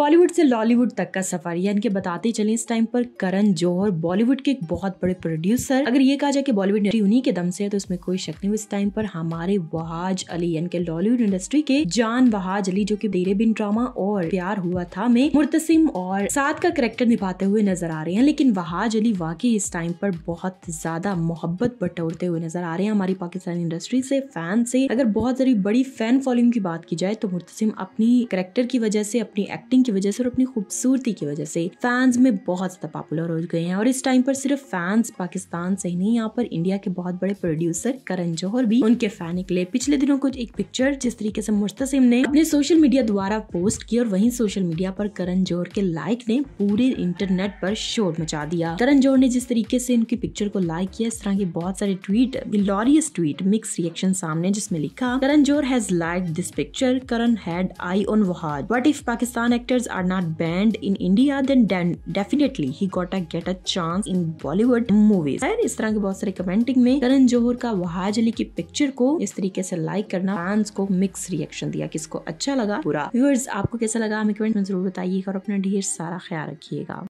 बॉलीवुड से लॉलीवुड तक का सफर यानी कि बताते चले इस टाइम पर करण जौहर बॉलीवुड के एक बहुत बड़े प्रोड्यूसर अगर ये कहा जाए कि बॉलीवुड इंडस्ट्री उन्हीं के दम से है तो इसमें कोई शक नहीं इस टाइम पर हमारे वहाज अली यानी कि लॉलीवुड इंडस्ट्री के जान वहाज अली जो की देरे बिन ड्रामा और प्यार हुआ था में मुर्तसिम और साथ का करेक्टर निभाते हुए नजर आ रहे हैं लेकिन वहाज अली वाकई इस टाइम पर बहुत ज्यादा मोहब्बत बटोरते हुए नजर आ रहे हैं हमारी पाकिस्तानी इंडस्ट्री से फैन से अगर बहुत सारी बड़ी फैन फॉलोइंग की बात की जाए तो मुर्तसिम अपनी करेक्टर की वजह से अपनी एक्टिंग की वजह से और अपनी खूबसूरती की वजह से फैंस में बहुत ज्यादा पॉपुलर हो गए हैं और इस टाइम पर सिर्फ फैंस पाकिस्तान से ही नहीं यहाँ पर इंडिया के बहुत बड़े प्रोड्यूसर करण जौहर भी उनके फैन निकले पिछले दिनों कुछ एक पिक्चर जिस तरीके से मुस्तसिम ने अपने सोशल मीडिया द्वारा पोस्ट की और वही सोशल मीडिया पर करण जौहर के लाइक ने पूरे इंटरनेट पर शोर मचा दिया करण जौहर ने जिस तरीके से उनकी पिक्चर को लाइक किया इस तरह के बहुत सारे tweet hilarious tweet mix reaction सामने जिसमें लिखा Karan Johar has like this picture Karan had I on what what if Pakistan actor actors are not banned in India, then then definitely he got a get a chance in Bollywood movies. खैर इस तरह के बहुत सारे commenting में करण जोहर का वहाज अली की पिक्चर को इस तरीके से लाइक करना फैंस को मिक्स रिएक्शन दिया किसको अच्छा लगा पूरा व्यूअर्स आपको कैसा लगा हमें कमेंट में जरूर बताइएगा और अपना ढेर सारा ख्याल रखिएगा